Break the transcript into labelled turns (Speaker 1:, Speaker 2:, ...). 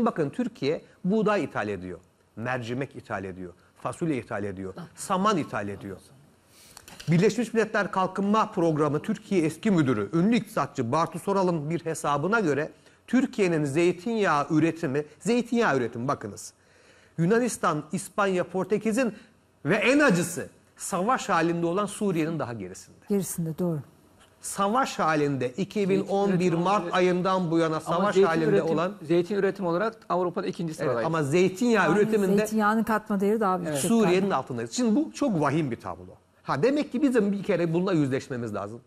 Speaker 1: Şimdi bakın Türkiye buğday ithal ediyor. Mercimek ithal ediyor. Fasulye ithal ediyor. Saman ithal ediyor. Birleşmiş Milletler Kalkınma Programı Türkiye eski müdürü, ünlü iktisatçı Bartu Soral'ın bir hesabına göre Türkiye'nin zeytinyağı üretimi, zeytinyağı üretimi bakınız. Yunanistan, İspanya, Portekiz'in ve en acısı savaş halinde olan Suriye'nin daha gerisinde.
Speaker 2: Gerisinde doğru
Speaker 1: savaş halinde 2011 zeytin Mart üretim, ayından bu yana savaş halinde üretim, olan zeytin üretim olarak Avrupa'da ikinci sıradayız. Evet, ama zeytinyağı yani üretiminde zeytinyağının
Speaker 3: katma değeri daha büyük. Evet. Suriye'nin altındayız. Şimdi
Speaker 1: bu çok vahim bir tablo. Ha demek ki bizim bir kere bununla yüzleşmemiz lazım.